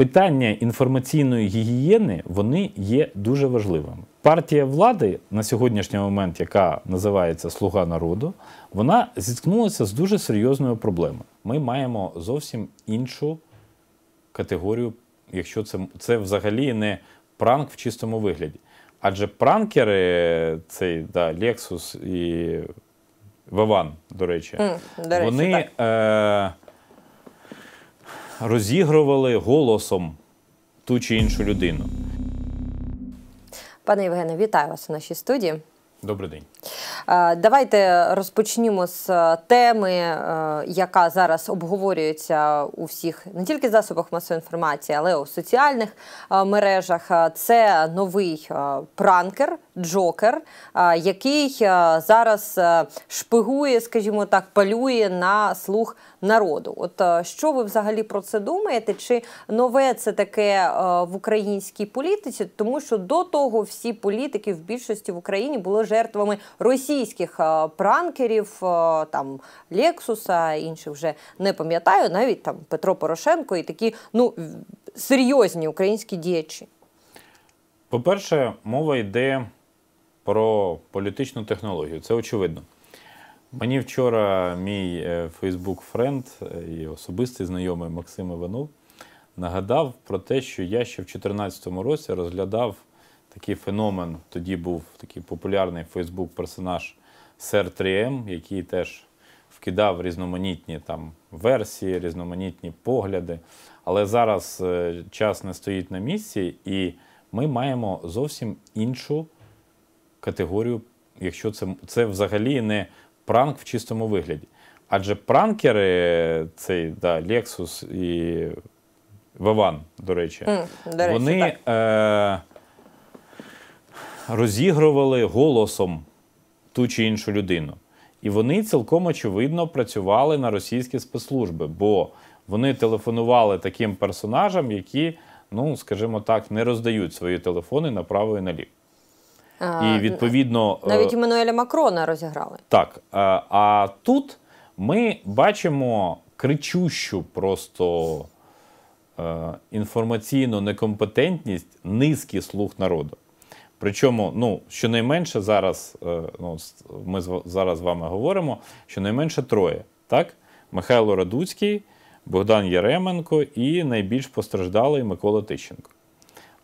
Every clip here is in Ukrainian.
Питання інформаційної гігієни вони є дуже важливими. Партія влади на сьогоднішній момент, яка називається Слуга народу, вона зіткнулася з дуже серйозною проблемою. Ми маємо зовсім іншу категорію, якщо це це взагалі не пранк в чистому вигляді. Адже пранкери, цей да, Lexus і Ваван, до речі, mm, до речі вони. Так. Е, розігрували голосом ту чи іншу людину. Пане Євгене, вітаю вас у нашій студії. Добрий день. Давайте розпочнімо з е, теми, е, яка зараз обговорюється у всіх не тільки засобах масової інформації, але й у соціальних е, мережах. Це новий пранкер, Джокер, е, який е, зараз е, шпигує, скажімо так, палює на слух народу. От що ви взагалі про це думаєте? Чи нове це таке в українській політиці? Тому що до того всі політики в більшості в Україні були жертвами російських пранкерів, там Лексуса, інших вже не пам'ятаю, навіть там Петро Порошенко і такі ну серйозні українські діячі. По перше, мова йде про політичну технологію. Це очевидно. Мені вчора мій Фейсбук френд і особистий знайомий Максим Іванов нагадав про те, що я ще в 2014 році розглядав такий феномен. Тоді був такий популярний Фейсбук персонаж Сер 3 м який теж вкидав різноманітні там версії, різноманітні погляди. Але зараз е, час не стоїть на місці, і ми маємо зовсім іншу категорію, якщо це це взагалі не пранк в чистому вигляді. Адже пранкери, цей да, Lexus і Ваван, до речі, mm, до речі вони Е- розігрували голосом ту чи іншу людину. І вони цілком очевидно працювали на російські спецслужби, бо вони телефонували таким персонажам, які, ну скажімо так, не роздають свої телефони направо і наліво. І відповідно е, навіть Еммануеля Макрона розіграли. Так е, а тут ми бачимо кричущу просто е, інформаційну некомпетентність низки слуг народу. Причому, ну щонайменше зараз, ну ми зараз з вами говоримо, щонайменше троє, так? Михайло Радуцький, Богдан Яременко і найбільш постраждалий Микола Тищенко.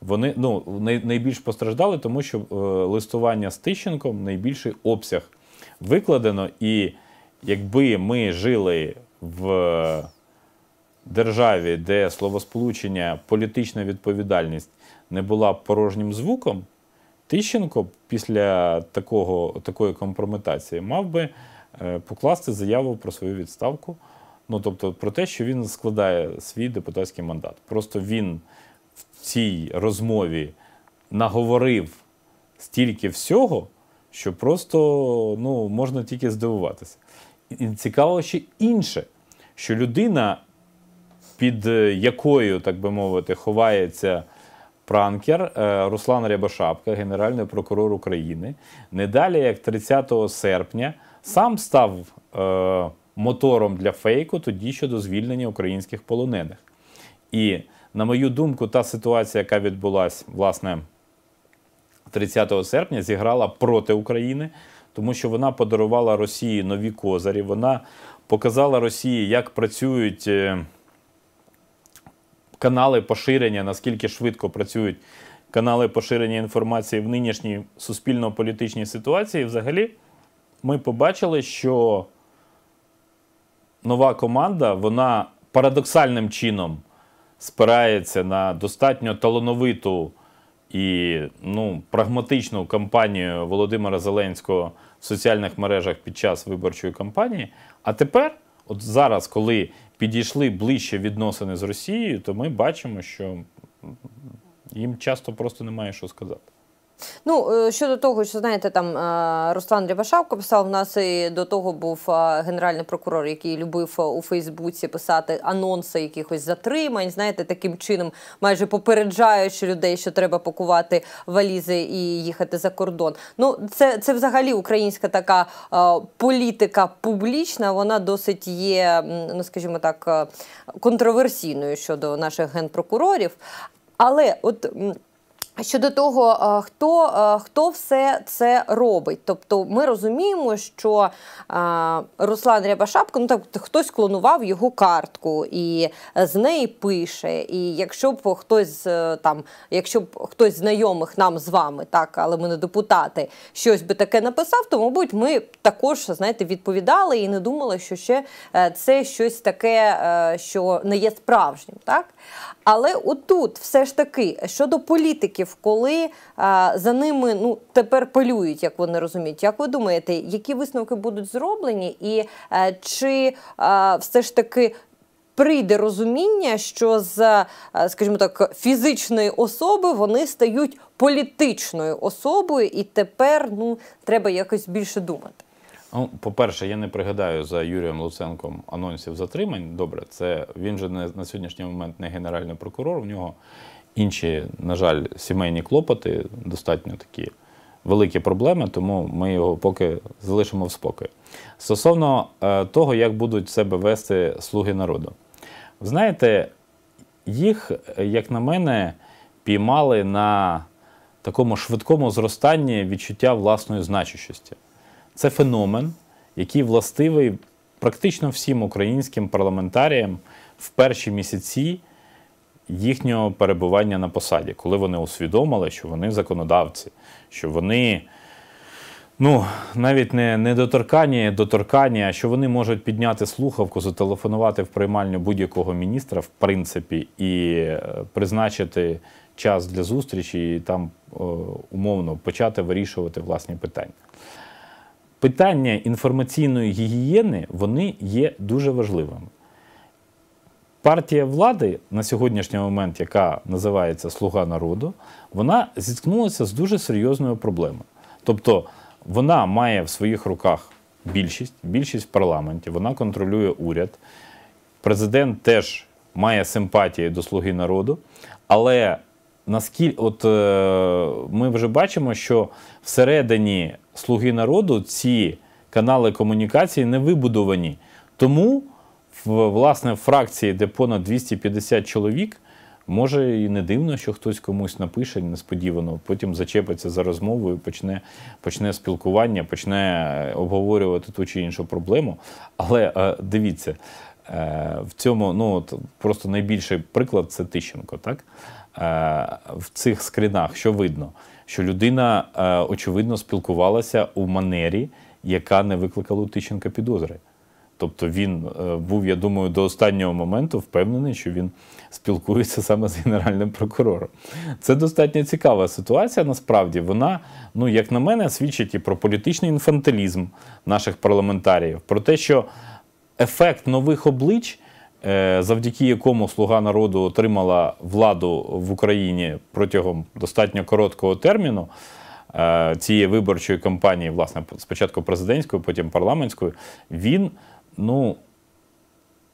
Вони ну найбільш постраждали, тому що е, листування з Тищенком найбільший обсяг викладено. І якби ми жили в державі, де словосполучення політична відповідальність не була порожнім звуком, Тищенко після такого, такої компрометації мав би е, покласти заяву про свою відставку. Ну тобто про те, що він складає свій депутатський мандат. Просто він в цій розмові наговорив стільки всього, що просто ну, можна тільки здивуватися. І цікаво ще інше, що людина, під е, якою, так би мовити, ховається. Пранкер е, Руслан Рябошапка, генеральний прокурор України, не далі як 30 серпня, сам став е, мотором для фейку тоді щодо звільнення українських полонених. І на мою думку, та ситуація, яка відбулася власне 30 серпня, зіграла проти України, тому що вона подарувала Росії нові козарі. Вона показала Росії, як працюють е, канали поширення, наскільки швидко працюють канали поширення інформації в нинішній суспільно-політичній ситуації. Взагалі, ми побачили, що нова команда вона парадоксальним чином спирається на достатньо талановиту і ну, прагматичну кампанію Володимира Зеленського в соціальних мережах під час виборчої кампанії. А тепер, от зараз, коли підійшли ближче відносини з Росією, то ми бачимо, що їм часто просто немає що сказати. Ну е, щодо того, що знаєте, там е, Руслан Рябашавко писав в нас і до того був е, генеральний прокурор, який любив у Фейсбуці писати анонси якихось затримань. Знаєте, таким чином, майже попереджаючи людей, що треба пакувати валізи і їхати за кордон. Ну, це це взагалі українська така політика публічна. Вона досить є, ну скажімо так, контроверсійною щодо наших генпрокурорів. Але от Щодо того, е, хто е, хто все це робить, тобто ми розуміємо, що е, Руслан Рябашапко, ну так хтось клонував його картку і з неї пише. І якщо б хтось там, якщо б хтось знайомих нам з вами, так але ми не депутати, щось би таке написав, то мабуть, ми також знаєте відповідали і не думали, що ще це щось таке, що не є справжнім, так але отут все ж таки щодо політиків років, коли а, за ними ну тепер пилюють, як вони розуміють. Як ви думаєте, які висновки будуть зроблені, і а, е, чи а, все ж таки? Прийде розуміння, що з, е, скажімо так, фізичної особи вони стають політичною особою, і тепер ну треба якось більше думати. Ну, по-перше, я не пригадаю за Юрієм Луценком анонсів затримань. Добре, це він же не на сьогоднішній момент не генеральний прокурор. у нього інші, на жаль, сімейні клопоти достатньо такі великі проблеми, тому ми його поки залишимо в спокій. Стосовно е, того, як будуть себе вести слуги народу, знаєте, їх, як на мене, піймали на такому швидкому зростанні відчуття власної значущості. Це феномен, який властивий практично всім українським парламентаріям в перші місяці їхнього перебування на посаді, коли вони усвідомили, що вони законодавці, що вони ну, навіть не не доторкання, доторкання, що вони можуть підняти слухавку, зателефонувати в приймальню будь-якого міністра, в принципі, і е, призначити час для зустрічі і там е, умовно почати вирішувати власні питання. Питання інформаційної гігієни вони є дуже важливими партія влади на сьогоднішній момент, яка називається Слуга народу, вона зіткнулася з дуже серйозною проблемою. Тобто вона має в своїх руках більшість, більшість в парламенті, вона контролює уряд. Президент теж має симпатії до слуги народу, але наскільки от е, ми вже бачимо, що всередині слуги народу ці канали комунікації не вибудовані. Тому власне фракції, де понад 250 чоловік, може і не дивно, що хтось комусь напише несподівано, потім зачепиться за розмовою, почне почне спілкування, почне е, обговорювати ту чи іншу проблему. Але е, дивіться, е, в цьому ну от просто найбільший приклад це Тищенко. Так в цих скринах, що видно, що людина очевидно спілкувалася у манері, яка не викликала у Тищенка підозри. Тобто він е, був, я думаю, до останнього моменту впевнений, що він спілкується саме з генеральним прокурором. Це достатньо цікава ситуація. Насправді вона, ну як на мене, свідчить і про політичний інфантилізм наших парламентаріїв, про те, що ефект нових облич, е, завдяки якому слуга народу отримала владу в Україні протягом достатньо короткого терміну. Е, цієї виборчої кампанії, власне, спочатку президентської, потім парламентської, він ну,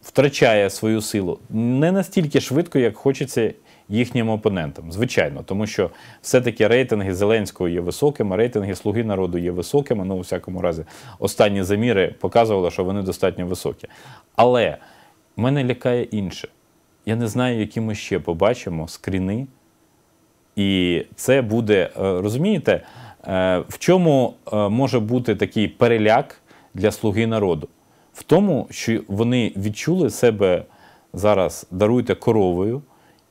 втрачає свою силу не настільки швидко, як хочеться їхнім опонентам. Звичайно, тому що все-таки рейтинги Зеленського є високими, рейтинги Слуги народу є високими. Ну, у всякому разі, останні заміри показували, що вони достатньо високі. Але мене лякає інше. Я не знаю, які ми ще побачимо скріни. І це буде, е, розумієте, е, в чому е, може бути такий переляк для слуги народу? в тому, що вони відчули себе зараз даруйте коровою,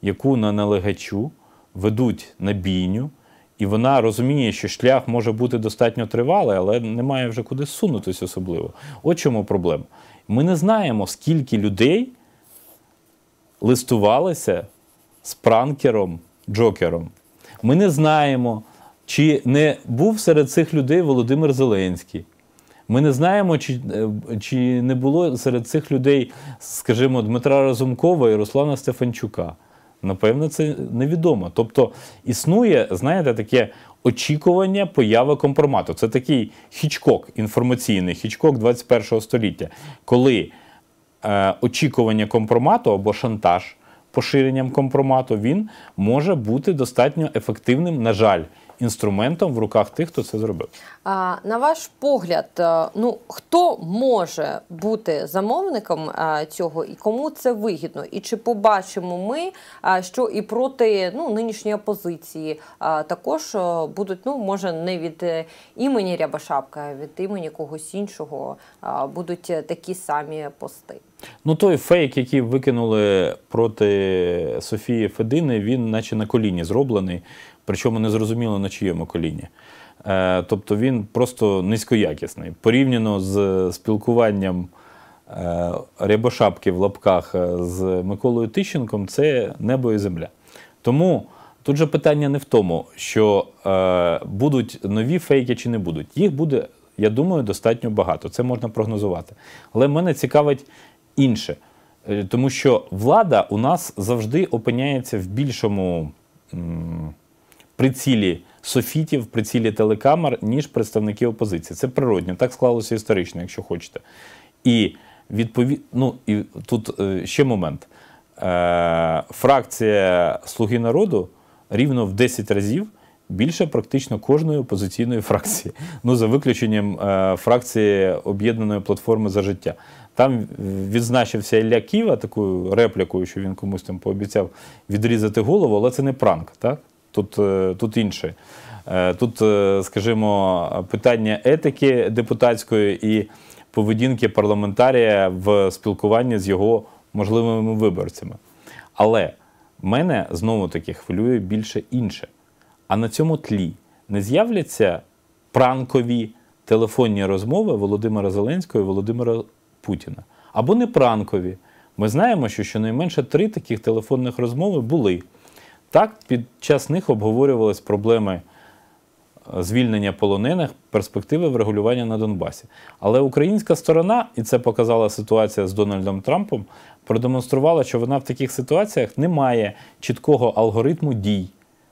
яку на налегачу ведуть на бійню, і вона розуміє, що шлях може бути достатньо тривалий, але немає вже куди сунутися особливо. От чому проблема. Ми не знаємо, скільки людей листувалися з пранкером Джокером. Ми не знаємо, чи не був серед цих людей Володимир Зеленський. Ми не знаємо, чи е, чи не було серед цих людей, скажімо, Дмитра Разумкова і Руслана Стефанчука. Напевно, це невідомо. Тобто існує, знаєте, таке очікування появи компромату. Це такий хічкок, інформаційний хічкок 21 століття, коли е, очікування компромату або шантаж поширенням компромату він може бути достатньо ефективним, на жаль, інструментом в руках тих, хто це зробив. А, На ваш погляд, е, ну хто може бути замовником е, цього і кому це вигідно? І чи побачимо ми, е, що і проти ну нинішньої опозиції також будуть ну може не від імені Рябошапка, а від імені когось іншого будуть такі самі пости? Ну, той фейк, який викинули проти Софії Федини, він наче на коліні зроблений причому незрозуміло на чиєму коліні. Е, тобто він просто низькоякісний. Порівняно з спілкуванням е, Рябошапки в лапках е, з Миколою Тищенком, це небо і земля. Тому тут же питання не в тому, що будуть нові фейки чи не будуть. Їх буде, я думаю, достатньо багато. Це можна прогнозувати. Але мене цікавить інше. Тому що влада у нас завжди опиняється в більшому прицілі софітів, прицілі телекамер, ніж представники опозиції. Це природньо, так склалося історично, якщо хочете. І відповід... ну, і тут е, ще момент. Е, фракція Слуги народу рівно в 10 разів. Більше практично кожної опозиційної фракції, ну за виключенням е, фракції об'єднаної платформи за життя. Там відзначився Ілля Ківа такою реплікою, що він комусь там пообіцяв відрізати голову, але це не пранк. так? тут, е, тут інше. Е, тут, е, скажімо, питання етики депутатської і поведінки парламентарія в спілкуванні з його можливими виборцями. Але мене знову таки хвилює більше інше. А на цьому тлі не з'являться пранкові телефонні розмови Володимира Зеленського і Володимира Путіна. Або не пранкові. Ми знаємо, що щонайменше три таких телефонних розмови були. Так, під час них обговорювались проблеми е, звільнення полонених, перспективи врегулювання на Донбасі. Але українська сторона, і це показала ситуація з Дональдом Трампом, продемонструвала, що вона в таких ситуаціях не має чіткого алгоритму дій.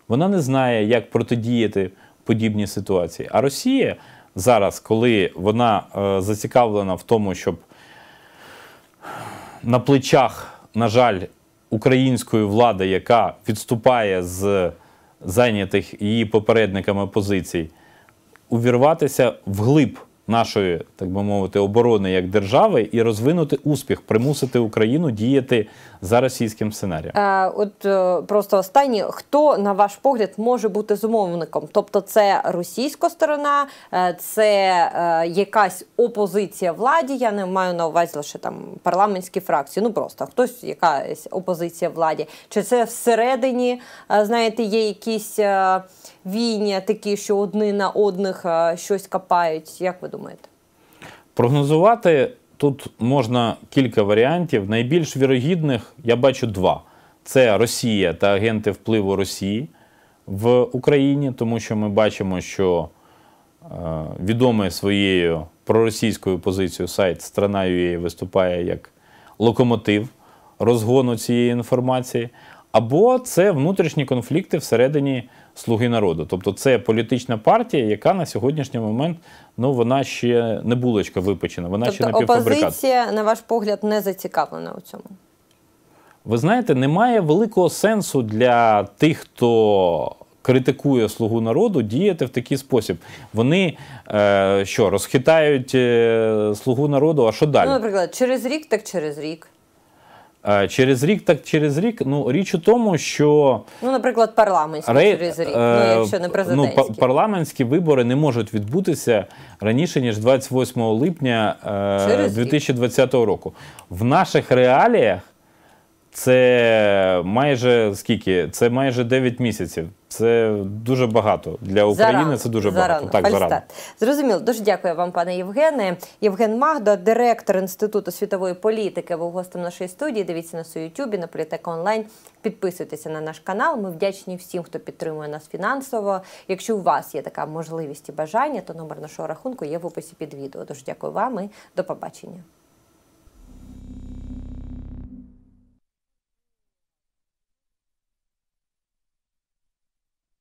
Вона не знає, як протидіяти подібній ситуації. А Росія зараз, коли вона е, зацікавлена в тому, щоб на плечах, на жаль, української влади, яка відступає з зайнятих її попередниками позицій, увірватися вглиб нашої, так би мовити, оборони як держави і розвинути успіх, примусити Україну діяти за російським сценарієм. Е, от е, просто останнє, хто на ваш погляд може бути зумовником? Тобто, це російська сторона, е, це е, якась опозиція владі. Я не маю на увазі лише там парламентські фракції. Ну просто хтось, якась опозиція владі, чи це всередині е, знаєте, є якісь е, війні такі, що одні на одних щось капають. Як ви думаєте? Прогнозувати Тут можна кілька варіантів. Найбільш вірогідних я бачу два: це Росія та агенти впливу Росії в Україні, тому що ми бачимо, що е, відомий своєю проросійською позицією сайт страна UA» е» виступає як локомотив розгону цієї інформації, або це внутрішні конфлікти всередині Слуги народу, тобто це політична партія, яка на сьогоднішній момент ну вона ще не булочка випечена, вона тобто ще не Опозиція, на ваш погляд, не зацікавлена у цьому. Ви знаєте, немає великого сенсу для тих, хто критикує слугу народу, діяти в такий спосіб. Вони е, що розхитають е, слугу народу, а що далі? Ну, Наприклад, через рік, так через рік. Е, через рік, так через рік, ну річ у тому, що ну, наприклад, парламентські Ре... через рік, е... ну якщо не президентські. Ну, парламентські вибори не можуть відбутися раніше ніж 28 липня е... 2020 року. В наших реаліях це майже скільки? Це майже 9 місяців. Це дуже багато для України. Це дуже багато. Так, Зрозуміло. Дуже дякую вам, пане Євгене. Євген Магда, директор інституту світової політики, був гостем нашої студії. Дивіться нас у Ютубі на політека онлайн. Підписуйтеся на наш канал. Ми вдячні всім, хто підтримує нас фінансово. Якщо у вас є така можливість і бажання, то номер нашого рахунку є в описі під відео. Дуже дякую вам і до побачення.